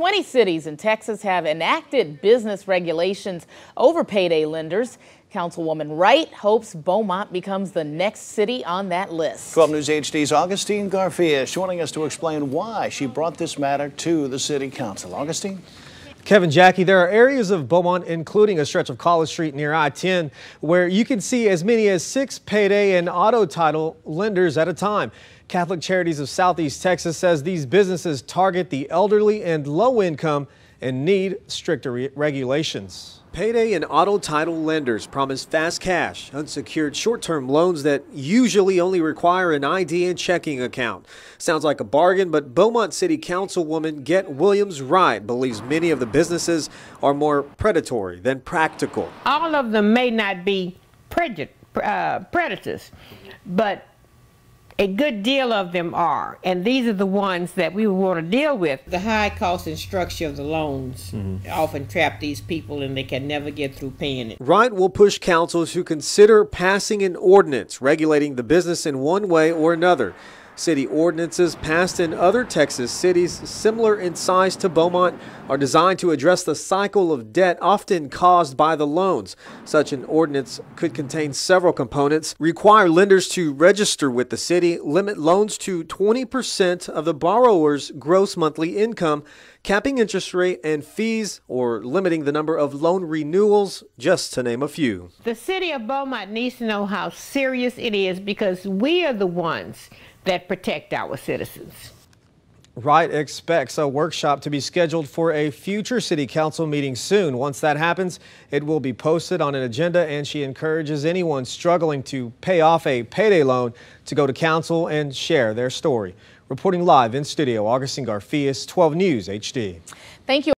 20 cities in Texas have enacted business regulations over payday lenders. Councilwoman Wright hopes Beaumont becomes the next city on that list. 12 News HD's Augustine Garfias joining us to explain why she brought this matter to the City Council. Augustine? Kevin Jackie, there are areas of Beaumont, including a stretch of College Street near I-10, where you can see as many as six payday and auto title lenders at a time. Catholic Charities of Southeast Texas says these businesses target the elderly and low income and need stricter re regulations. Payday and auto title lenders promise fast cash, unsecured short term loans that usually only require an ID and checking account. Sounds like a bargain, but Beaumont City Councilwoman Get Williams Wright believes many of the businesses are more predatory than practical. All of them may not be uh, predators, but a good deal of them are, and these are the ones that we want to deal with. The high cost and structure of the loans mm-hmm. often trap these people, and they can never get through paying it. Wright will push councils who consider passing an ordinance regulating the business in one way or another. City ordinances passed in other Texas cities similar in size to Beaumont are designed to address the cycle of debt often caused by the loans. Such an ordinance could contain several components, require lenders to register with the city, limit loans to 20% of the borrower's gross monthly income, capping interest rate and fees, or limiting the number of loan renewals, just to name a few. The city of Beaumont needs to know how serious it is because we are the ones that protect our citizens. Wright expects a workshop to be scheduled for a future city council meeting soon. Once that happens, it will be posted on an agenda and she encourages anyone struggling to pay off a payday loan to go to council and share their story. Reporting live in studio, Augustine Garfias, 12 News HD. Thank you.